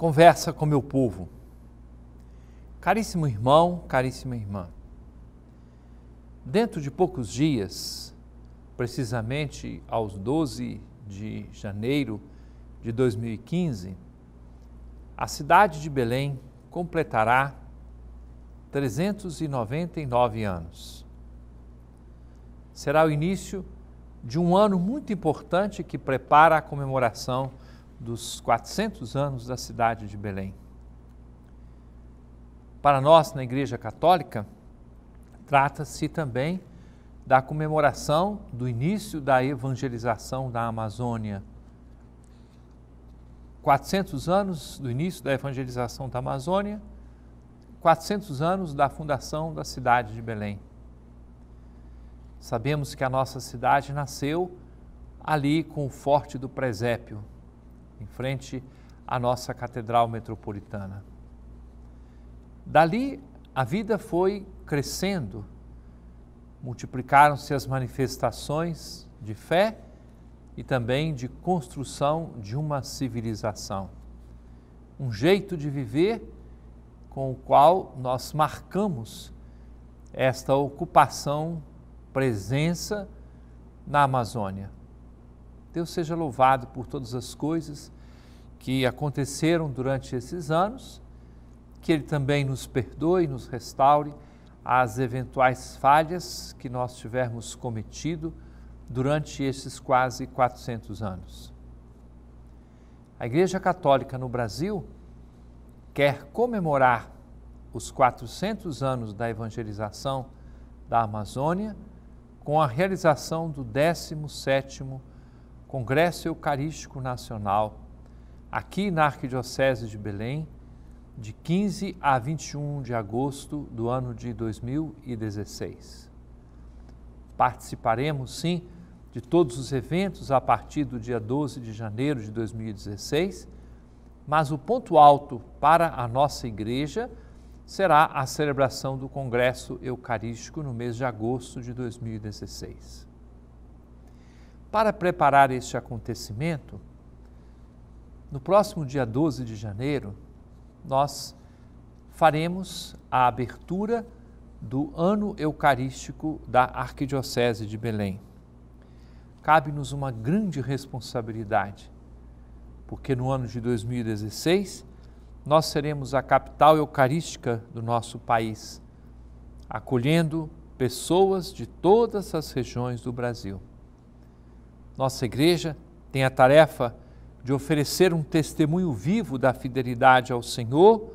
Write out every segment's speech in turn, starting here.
conversa com meu povo. Caríssimo irmão, caríssima irmã, dentro de poucos dias, precisamente aos 12 de janeiro de 2015, a cidade de Belém completará 399 anos. Será o início de um ano muito importante que prepara a comemoração dos 400 anos da cidade de Belém. Para nós, na Igreja Católica, trata-se também da comemoração do início da evangelização da Amazônia. 400 anos do início da evangelização da Amazônia, 400 anos da fundação da cidade de Belém. Sabemos que a nossa cidade nasceu ali com o forte do presépio, em frente à nossa Catedral Metropolitana. Dali, a vida foi crescendo, multiplicaram-se as manifestações de fé e também de construção de uma civilização. Um jeito de viver com o qual nós marcamos esta ocupação, presença na Amazônia. Deus seja louvado por todas as coisas que aconteceram durante esses anos, que Ele também nos perdoe, nos restaure as eventuais falhas que nós tivermos cometido durante esses quase 400 anos. A Igreja Católica no Brasil quer comemorar os 400 anos da evangelização da Amazônia com a realização do 17º Congresso Eucarístico Nacional, aqui na Arquidiocese de Belém, de 15 a 21 de agosto do ano de 2016. Participaremos, sim, de todos os eventos a partir do dia 12 de janeiro de 2016, mas o ponto alto para a nossa igreja será a celebração do Congresso Eucarístico no mês de agosto de 2016. Para preparar este acontecimento, no próximo dia 12 de janeiro, nós faremos a abertura do ano eucarístico da Arquidiocese de Belém. Cabe-nos uma grande responsabilidade, porque no ano de 2016 nós seremos a capital eucarística do nosso país, acolhendo pessoas de todas as regiões do Brasil. Nossa igreja tem a tarefa de oferecer um testemunho vivo da fidelidade ao Senhor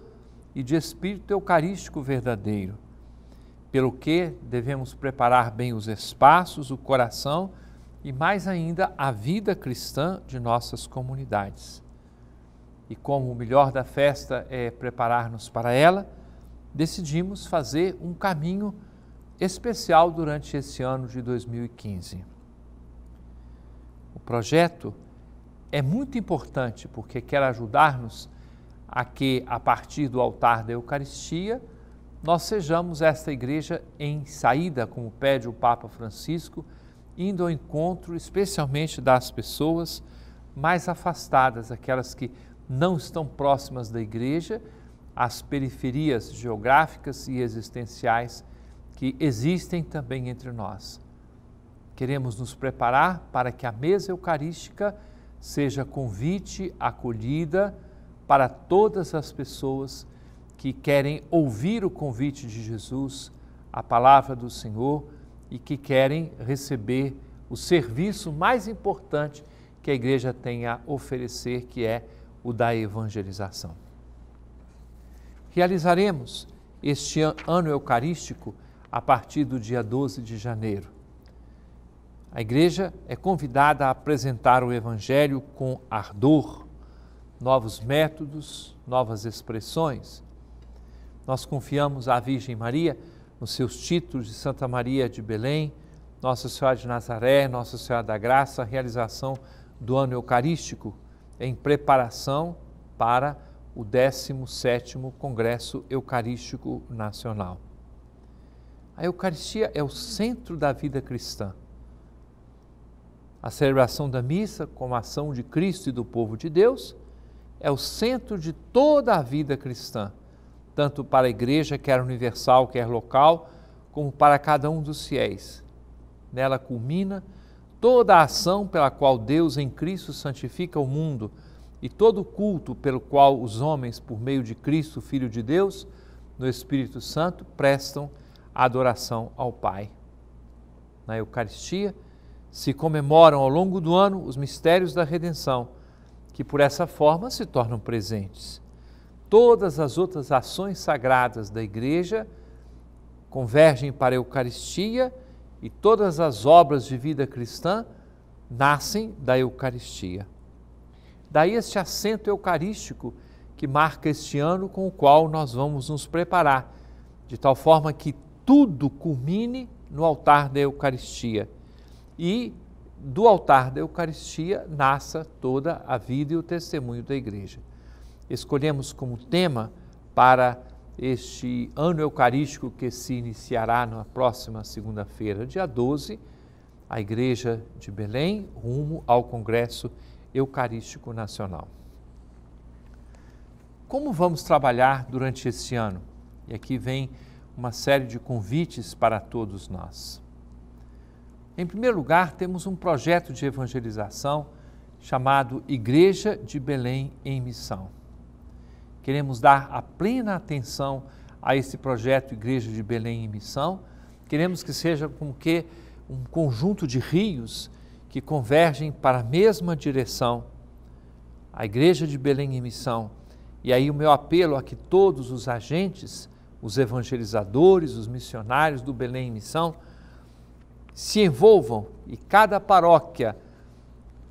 e de espírito eucarístico verdadeiro, pelo que devemos preparar bem os espaços, o coração e mais ainda a vida cristã de nossas comunidades. E como o melhor da festa é preparar-nos para ela, decidimos fazer um caminho especial durante esse ano de 2015 projeto é muito importante porque quer ajudar-nos a que, a partir do altar da Eucaristia, nós sejamos esta igreja em saída, como pede o Papa Francisco, indo ao encontro especialmente das pessoas mais afastadas, aquelas que não estão próximas da igreja, as periferias geográficas e existenciais que existem também entre nós. Queremos nos preparar para que a mesa eucarística seja convite, acolhida para todas as pessoas que querem ouvir o convite de Jesus, a palavra do Senhor e que querem receber o serviço mais importante que a igreja tem a oferecer, que é o da evangelização. Realizaremos este ano eucarístico a partir do dia 12 de janeiro. A igreja é convidada a apresentar o Evangelho com ardor, novos métodos, novas expressões. Nós confiamos à Virgem Maria nos seus títulos de Santa Maria de Belém, Nossa Senhora de Nazaré, Nossa Senhora da Graça, a realização do ano eucarístico em preparação para o 17º Congresso Eucarístico Nacional. A Eucaristia é o centro da vida cristã a celebração da missa, como ação de Cristo e do povo de Deus, é o centro de toda a vida cristã, tanto para a igreja, quer universal, quer local, como para cada um dos fiéis. Nela culmina toda a ação pela qual Deus em Cristo santifica o mundo e todo o culto pelo qual os homens, por meio de Cristo, Filho de Deus, no Espírito Santo, prestam adoração ao Pai. Na Eucaristia, se comemoram ao longo do ano os mistérios da redenção, que por essa forma se tornam presentes. Todas as outras ações sagradas da Igreja convergem para a Eucaristia e todas as obras de vida cristã nascem da Eucaristia. Daí este assento eucarístico que marca este ano com o qual nós vamos nos preparar, de tal forma que tudo culmine no altar da Eucaristia e do altar da Eucaristia nasça toda a vida e o testemunho da Igreja. Escolhemos como tema para este ano eucarístico que se iniciará na próxima segunda-feira, dia 12, a Igreja de Belém, rumo ao Congresso Eucarístico Nacional. Como vamos trabalhar durante este ano? E aqui vem uma série de convites para todos nós. Em primeiro lugar, temos um projeto de evangelização chamado Igreja de Belém em Missão. Queremos dar a plena atenção a esse projeto Igreja de Belém em Missão. Queremos que seja como que um conjunto de rios que convergem para a mesma direção, a Igreja de Belém em Missão. E aí o meu apelo a que todos os agentes, os evangelizadores, os missionários do Belém em Missão, se envolvam e cada paróquia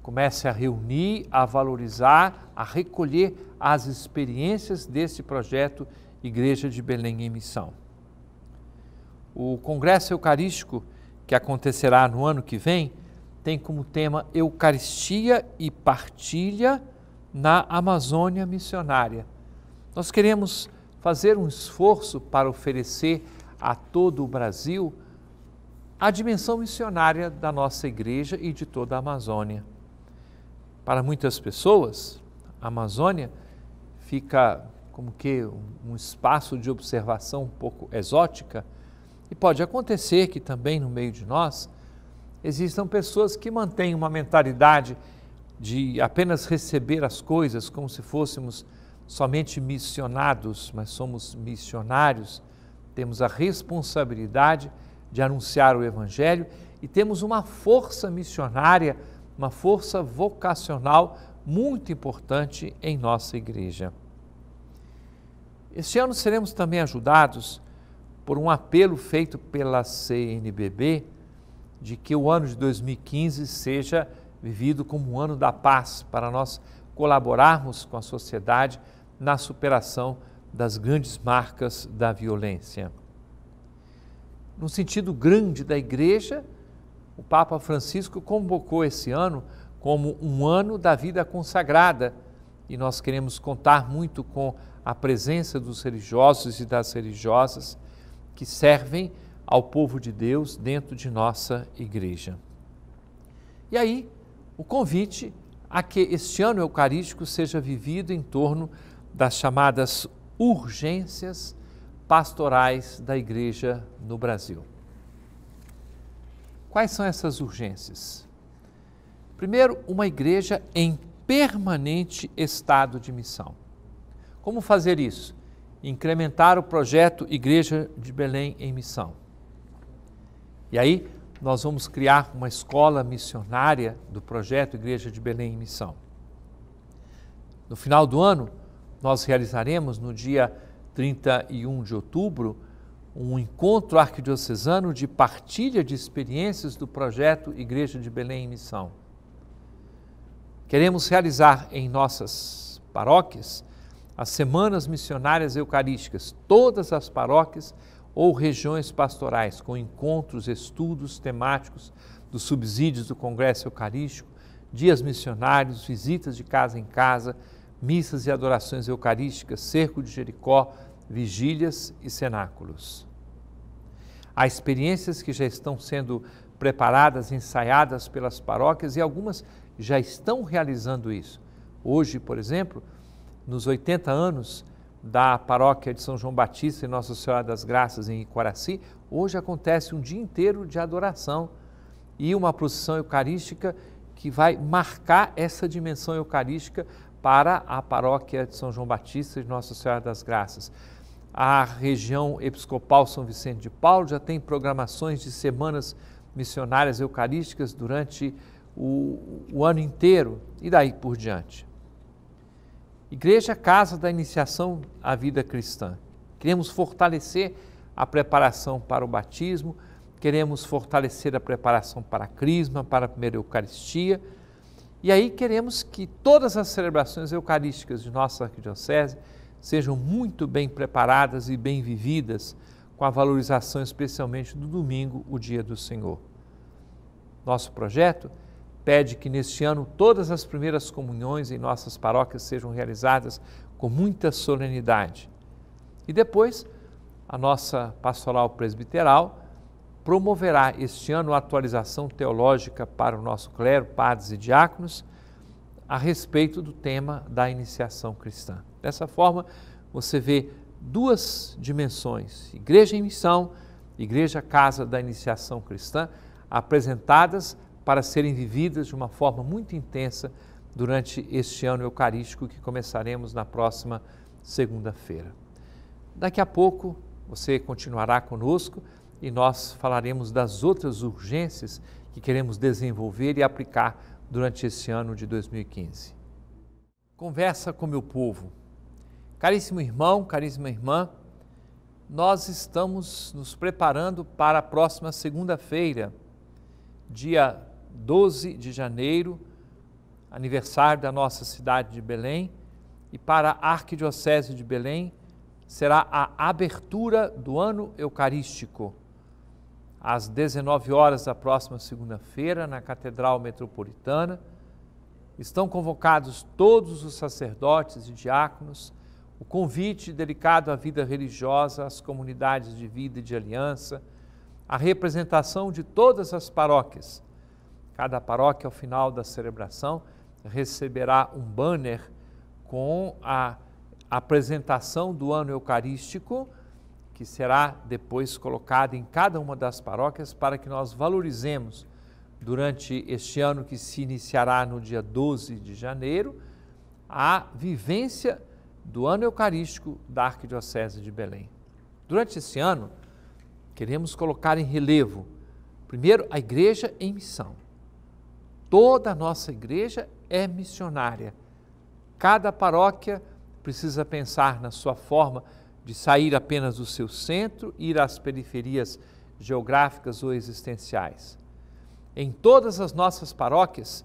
comece a reunir, a valorizar, a recolher as experiências desse projeto Igreja de Belém em Missão. O Congresso Eucarístico, que acontecerá no ano que vem, tem como tema Eucaristia e Partilha na Amazônia Missionária. Nós queremos fazer um esforço para oferecer a todo o Brasil a dimensão missionária da nossa igreja e de toda a Amazônia. Para muitas pessoas, a Amazônia fica como que um espaço de observação um pouco exótica, e pode acontecer que também no meio de nós existam pessoas que mantêm uma mentalidade de apenas receber as coisas como se fôssemos somente missionados, mas somos missionários, temos a responsabilidade de de anunciar o Evangelho e temos uma força missionária, uma força vocacional muito importante em nossa igreja. Este ano seremos também ajudados por um apelo feito pela CNBB de que o ano de 2015 seja vivido como um ano da paz, para nós colaborarmos com a sociedade na superação das grandes marcas da violência no sentido grande da igreja, o Papa Francisco convocou esse ano como um ano da vida consagrada e nós queremos contar muito com a presença dos religiosos e das religiosas que servem ao povo de Deus dentro de nossa igreja. E aí, o convite a que este ano eucarístico seja vivido em torno das chamadas urgências pastorais da Igreja no Brasil. Quais são essas urgências? Primeiro, uma igreja em permanente estado de missão. Como fazer isso? Incrementar o projeto Igreja de Belém em Missão. E aí, nós vamos criar uma escola missionária do projeto Igreja de Belém em Missão. No final do ano, nós realizaremos, no dia 31 de outubro, um encontro arquidiocesano de partilha de experiências do projeto Igreja de Belém em Missão. Queremos realizar em nossas paróquias as semanas missionárias eucarísticas, todas as paróquias ou regiões pastorais, com encontros, estudos temáticos dos subsídios do Congresso Eucarístico, dias missionários, visitas de casa em casa, missas e adorações eucarísticas, cerco de Jericó, vigílias e cenáculos. Há experiências que já estão sendo preparadas, ensaiadas pelas paróquias e algumas já estão realizando isso. Hoje, por exemplo, nos 80 anos da paróquia de São João Batista e Nossa Senhora das Graças em Iquaraci, hoje acontece um dia inteiro de adoração e uma procissão eucarística que vai marcar essa dimensão eucarística para a paróquia de São João Batista de Nossa Senhora das Graças. A região episcopal São Vicente de Paulo já tem programações de semanas missionárias eucarísticas durante o, o ano inteiro e daí por diante. Igreja é Casa da Iniciação à Vida Cristã. Queremos fortalecer a preparação para o batismo, queremos fortalecer a preparação para a crisma, para a primeira Eucaristia e aí queremos que todas as celebrações eucarísticas de nossa arquidiocese sejam muito bem preparadas e bem vividas, com a valorização especialmente do domingo, o dia do Senhor. Nosso projeto pede que neste ano todas as primeiras comunhões em nossas paróquias sejam realizadas com muita solenidade. E depois, a nossa pastoral presbiteral promoverá este ano a atualização teológica para o nosso clero, padres e diáconos, a respeito do tema da iniciação cristã. Dessa forma, você vê duas dimensões: igreja em missão, igreja casa da iniciação cristã, apresentadas para serem vividas de uma forma muito intensa durante este ano eucarístico que começaremos na próxima segunda-feira. Daqui a pouco você continuará conosco e nós falaremos das outras urgências que queremos desenvolver e aplicar durante esse ano de 2015. Conversa com meu povo. Caríssimo irmão, caríssima irmã, nós estamos nos preparando para a próxima segunda-feira, dia 12 de janeiro, aniversário da nossa cidade de Belém, e para a Arquidiocese de Belém será a abertura do ano eucarístico às 19 horas da próxima segunda-feira, na Catedral Metropolitana. Estão convocados todos os sacerdotes e diáconos. O convite dedicado à vida religiosa, às comunidades de vida e de aliança, a representação de todas as paróquias. Cada paróquia, ao final da celebração, receberá um banner com a apresentação do ano eucarístico que será depois colocada em cada uma das paróquias para que nós valorizemos durante este ano que se iniciará no dia 12 de janeiro a vivência do ano eucarístico da Arquidiocese de Belém. Durante esse ano, queremos colocar em relevo, primeiro, a igreja em missão. Toda a nossa igreja é missionária. Cada paróquia precisa pensar na sua forma de de sair apenas do seu centro e ir às periferias geográficas ou existenciais. Em todas as nossas paróquias,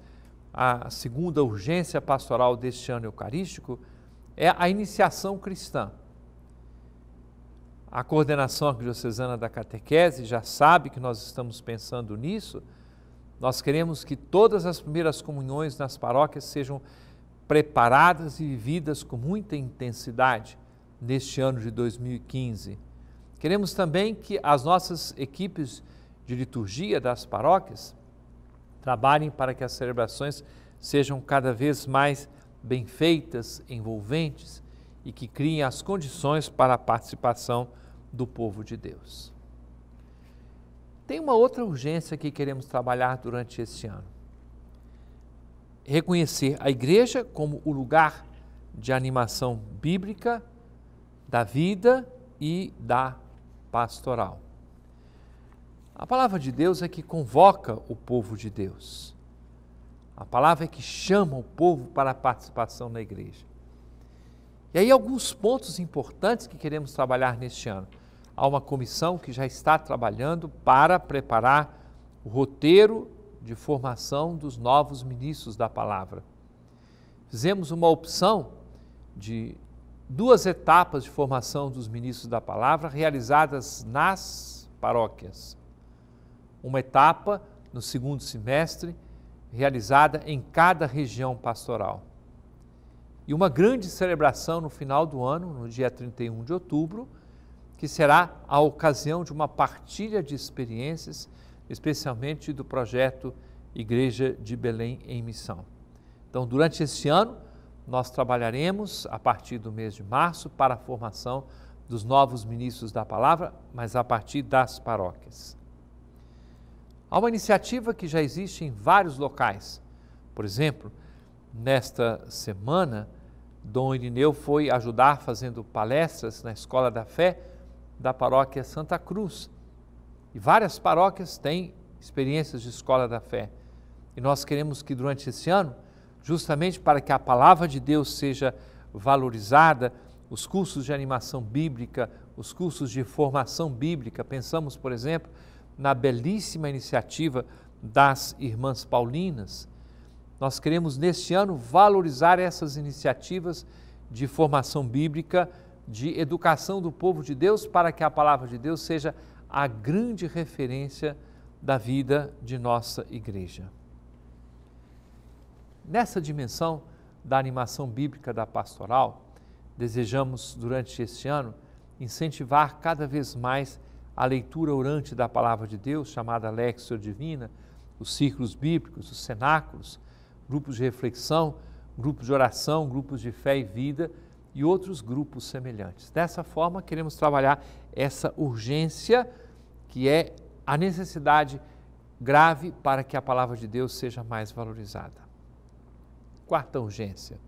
a segunda urgência pastoral deste ano eucarístico é a iniciação cristã. A coordenação arquidiocesana da catequese já sabe que nós estamos pensando nisso. Nós queremos que todas as primeiras comunhões nas paróquias sejam preparadas e vividas com muita intensidade neste ano de 2015. Queremos também que as nossas equipes de liturgia das paróquias trabalhem para que as celebrações sejam cada vez mais bem feitas, envolventes e que criem as condições para a participação do povo de Deus. Tem uma outra urgência que queremos trabalhar durante este ano. Reconhecer a igreja como o lugar de animação bíblica da vida e da pastoral. A palavra de Deus é que convoca o povo de Deus. A palavra é que chama o povo para a participação na igreja. E aí, alguns pontos importantes que queremos trabalhar neste ano. Há uma comissão que já está trabalhando para preparar o roteiro de formação dos novos ministros da palavra. Fizemos uma opção de duas etapas de formação dos ministros da palavra realizadas nas paróquias. Uma etapa no segundo semestre, realizada em cada região pastoral. E uma grande celebração no final do ano, no dia 31 de outubro, que será a ocasião de uma partilha de experiências, especialmente do projeto Igreja de Belém em Missão. Então, durante este ano, nós trabalharemos a partir do mês de março para a formação dos novos ministros da palavra, mas a partir das paróquias. Há uma iniciativa que já existe em vários locais. Por exemplo, nesta semana, Dom Irineu foi ajudar fazendo palestras na Escola da Fé da paróquia Santa Cruz. E várias paróquias têm experiências de Escola da Fé. E nós queremos que durante esse ano justamente para que a palavra de Deus seja valorizada, os cursos de animação bíblica, os cursos de formação bíblica. Pensamos, por exemplo, na belíssima iniciativa das Irmãs Paulinas. Nós queremos, neste ano, valorizar essas iniciativas de formação bíblica, de educação do povo de Deus, para que a palavra de Deus seja a grande referência da vida de nossa igreja. Nessa dimensão da animação bíblica da pastoral, desejamos, durante este ano, incentivar cada vez mais a leitura orante da palavra de Deus, chamada Lexio Divina, os círculos bíblicos, os cenáculos, grupos de reflexão, grupos de oração, grupos de fé e vida e outros grupos semelhantes. Dessa forma, queremos trabalhar essa urgência que é a necessidade grave para que a palavra de Deus seja mais valorizada. Quarta urgência.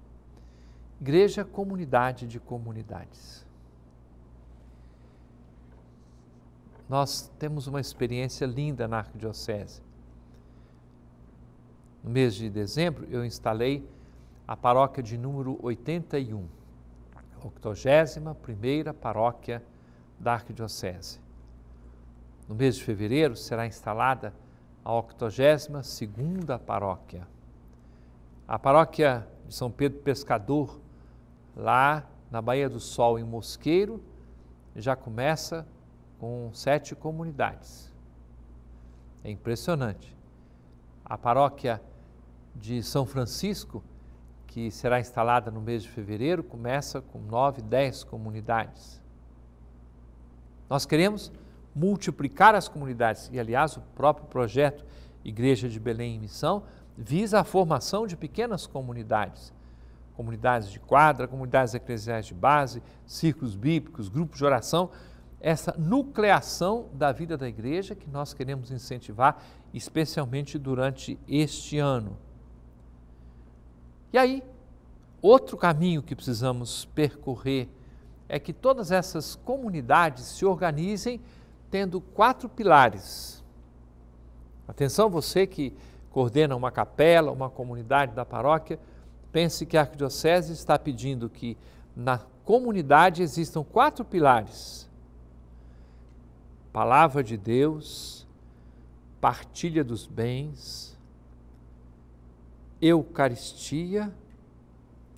Igreja comunidade de comunidades. Nós temos uma experiência linda na Arquidiocese. No mês de dezembro, eu instalei a paróquia de número 81, a 81 primeira paróquia da Arquidiocese. No mês de fevereiro será instalada a 82ª paróquia a paróquia de São Pedro Pescador, lá na Baía do Sol, em Mosqueiro, já começa com sete comunidades. É impressionante. A paróquia de São Francisco, que será instalada no mês de fevereiro, começa com nove, dez comunidades. Nós queremos multiplicar as comunidades, e aliás, o próprio projeto Igreja de Belém em Missão visa a formação de pequenas comunidades, comunidades de quadra, comunidades eclesiais de base, círculos bíblicos, grupos de oração, essa nucleação da vida da igreja que nós queremos incentivar, especialmente durante este ano. E aí, outro caminho que precisamos percorrer é que todas essas comunidades se organizem tendo quatro pilares. Atenção, você que coordena uma capela, uma comunidade da paróquia, pense que a Arquidiocese está pedindo que na comunidade existam quatro pilares: palavra de Deus, partilha dos bens, Eucaristia,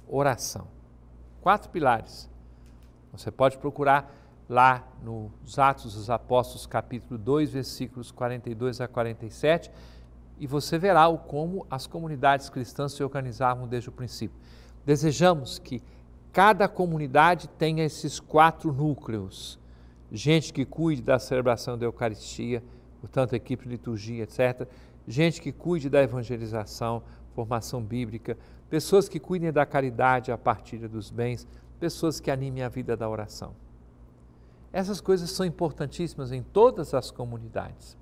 oração. Quatro pilares. Você pode procurar lá nos Atos dos Apóstolos, capítulo 2, versículos 42 a 47 e você verá o como as comunidades cristãs se organizavam desde o princípio. Desejamos que cada comunidade tenha esses quatro núcleos: gente que cuide da celebração da Eucaristia, portanto, equipe de liturgia, etc. Gente que cuide da evangelização, formação bíblica, pessoas que cuidem da caridade, a partilha dos bens, pessoas que animem a vida da oração. Essas coisas são importantíssimas em todas as comunidades.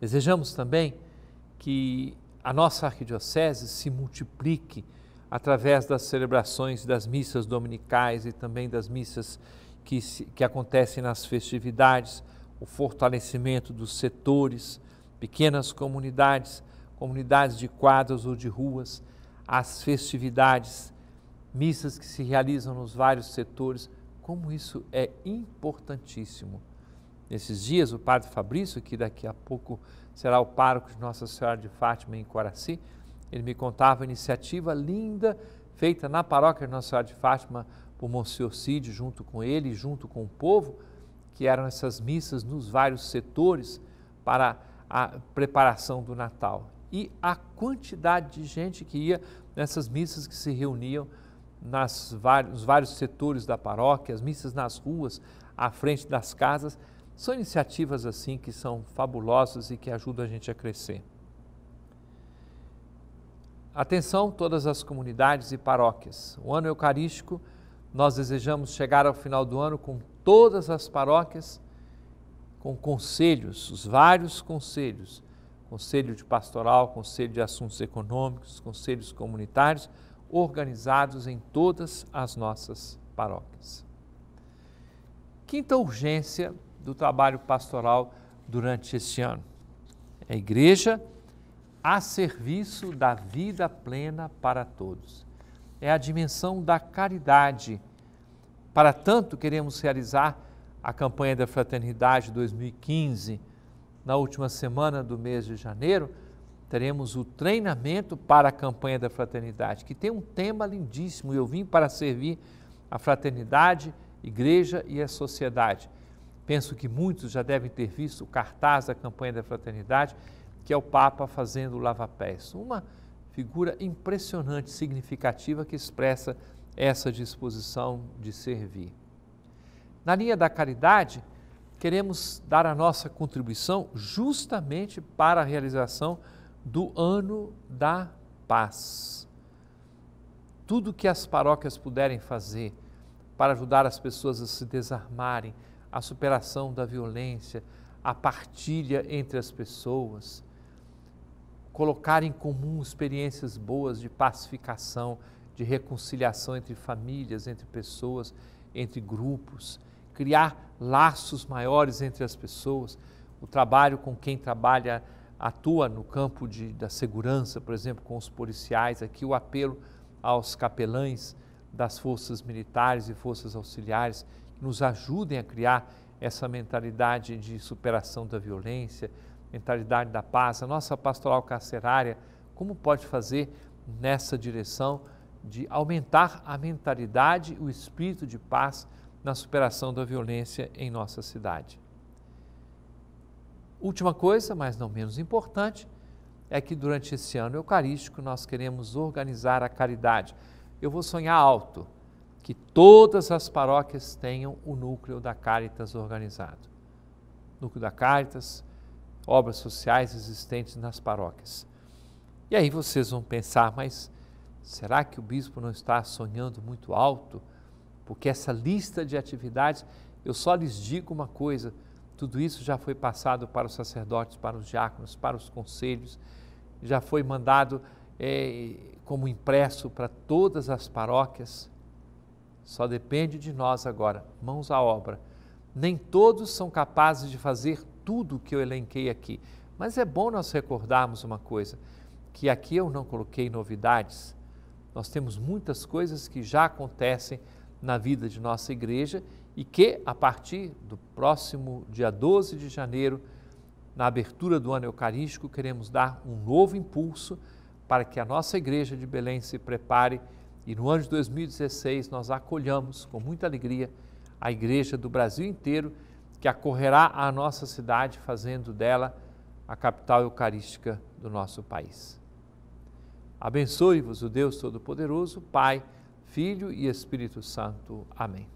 Desejamos também que a nossa arquidiocese se multiplique através das celebrações das missas dominicais e também das missas que, se, que acontecem nas festividades, o fortalecimento dos setores, pequenas comunidades, comunidades de quadras ou de ruas, as festividades, missas que se realizam nos vários setores, como isso é importantíssimo nesses dias, o padre Fabrício, que daqui a pouco será o pároco de Nossa Senhora de Fátima em Coraci, ele me contava a iniciativa linda feita na paróquia de Nossa Senhora de Fátima por Monsenhor Cid, junto com ele, junto com o povo, que eram essas missas nos vários setores para a preparação do Natal. E a quantidade de gente que ia nessas missas que se reuniam nas, nos vários setores da paróquia, as missas nas ruas, à frente das casas, são iniciativas assim que são fabulosas e que ajudam a gente a crescer. Atenção todas as comunidades e paróquias. O ano eucarístico, nós desejamos chegar ao final do ano com todas as paróquias com conselhos, os vários conselhos, conselho de pastoral, conselho de assuntos econômicos, conselhos comunitários, organizados em todas as nossas paróquias. Quinta urgência do trabalho pastoral durante este ano. A igreja a serviço da vida plena para todos. É a dimensão da caridade. Para tanto, queremos realizar a campanha da Fraternidade 2015. Na última semana do mês de janeiro, teremos o treinamento para a campanha da Fraternidade, que tem um tema lindíssimo. Eu vim para servir a fraternidade, igreja e a sociedade penso que muitos já devem ter visto o cartaz da campanha da fraternidade, que é o Papa fazendo o lava-pés. Uma figura impressionante, significativa, que expressa essa disposição de servir. Na linha da caridade, queremos dar a nossa contribuição justamente para a realização do Ano da Paz. Tudo que as paróquias puderem fazer para ajudar as pessoas a se desarmarem, a superação da violência, a partilha entre as pessoas, colocar em comum experiências boas de pacificação, de reconciliação entre famílias, entre pessoas, entre grupos, criar laços maiores entre as pessoas. O trabalho com quem trabalha atua no campo de, da segurança, por exemplo, com os policiais, aqui o apelo aos capelães das forças militares e forças auxiliares nos ajudem a criar essa mentalidade de superação da violência, mentalidade da paz. A nossa pastoral carcerária, como pode fazer nessa direção de aumentar a mentalidade, o espírito de paz na superação da violência em nossa cidade? Última coisa, mas não menos importante, é que durante esse ano eucarístico nós queremos organizar a caridade. Eu vou sonhar alto que todas as paróquias tenham o núcleo da Caritas organizado. Núcleo da Caritas, obras sociais existentes nas paróquias. E aí vocês vão pensar, mas será que o bispo não está sonhando muito alto? Porque essa lista de atividades, eu só lhes digo uma coisa: tudo isso já foi passado para os sacerdotes, para os diáconos, para os conselhos, já foi mandado é, como impresso para todas as paróquias. Só depende de nós agora, mãos à obra. Nem todos são capazes de fazer tudo o que eu elenquei aqui, mas é bom nós recordarmos uma coisa: que aqui eu não coloquei novidades. Nós temos muitas coisas que já acontecem na vida de nossa igreja e que, a partir do próximo dia 12 de janeiro, na abertura do ano eucarístico, queremos dar um novo impulso para que a nossa igreja de Belém se prepare e no ano de 2016 nós acolhamos com muita alegria a igreja do Brasil inteiro que acorrerá à nossa cidade, fazendo dela a capital eucarística do nosso país. Abençoe-vos o Deus Todo-Poderoso, Pai, Filho e Espírito Santo. Amém.